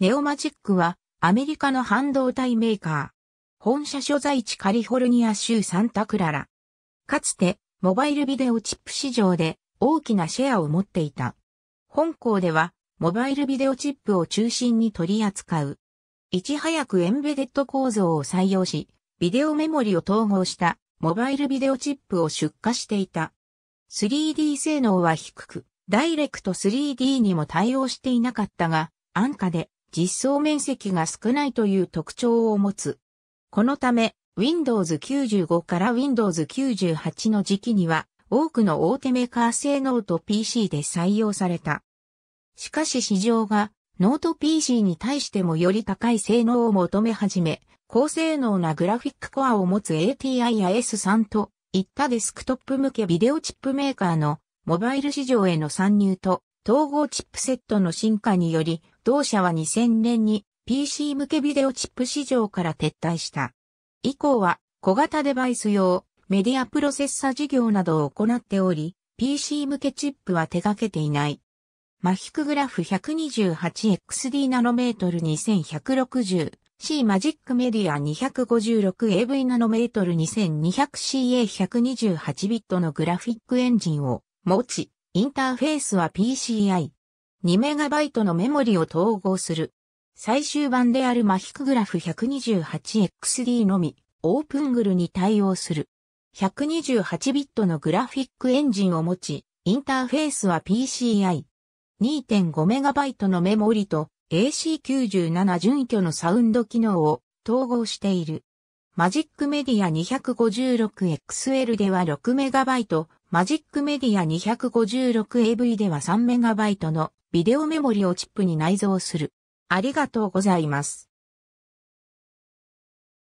ネオマジックはアメリカの半導体メーカー。本社所在地カリフォルニア州サンタクララ。かつてモバイルビデオチップ市場で大きなシェアを持っていた。本校ではモバイルビデオチップを中心に取り扱う。いち早くエンベデッド構造を採用し、ビデオメモリを統合したモバイルビデオチップを出荷していた。3D 性能は低く、ダイレクト 3D にも対応していなかったが、安価で実装面積が少ないという特徴を持つ。このため、Windows 95から Windows 98の時期には、多くの大手メーカー製ノート PC で採用された。しかし市場がノート PC に対してもより高い性能を求め始め、高性能なグラフィックコアを持つ ATI や S3 といったデスクトップ向けビデオチップメーカーのモバイル市場への参入と統合チップセットの進化により同社は2000年に PC 向けビデオチップ市場から撤退した。以降は小型デバイス用メディアプロセッサ事業などを行っており、PC 向けチップは手掛けていない。マヒクグラフ 128XD ナノメートル 2160C マジックメディア 256AV ナノメートル 2200CA128 ビットのグラフィックエンジンを持ち、インターフェースは PCI 2MB のメモリを統合する。最終版であるマヒクグラフ 128XD のみ、オープングルに対応する。128ビットのグラフィックエンジンを持ち、インターフェースは PCI。2.5MB のメモリと AC97 準拠のサウンド機能を統合している。マジックメディア 256XL では 6MB、マジックメディア 256AV では 3MB のビデオメモリをチップに内蔵する。ありがとうございます。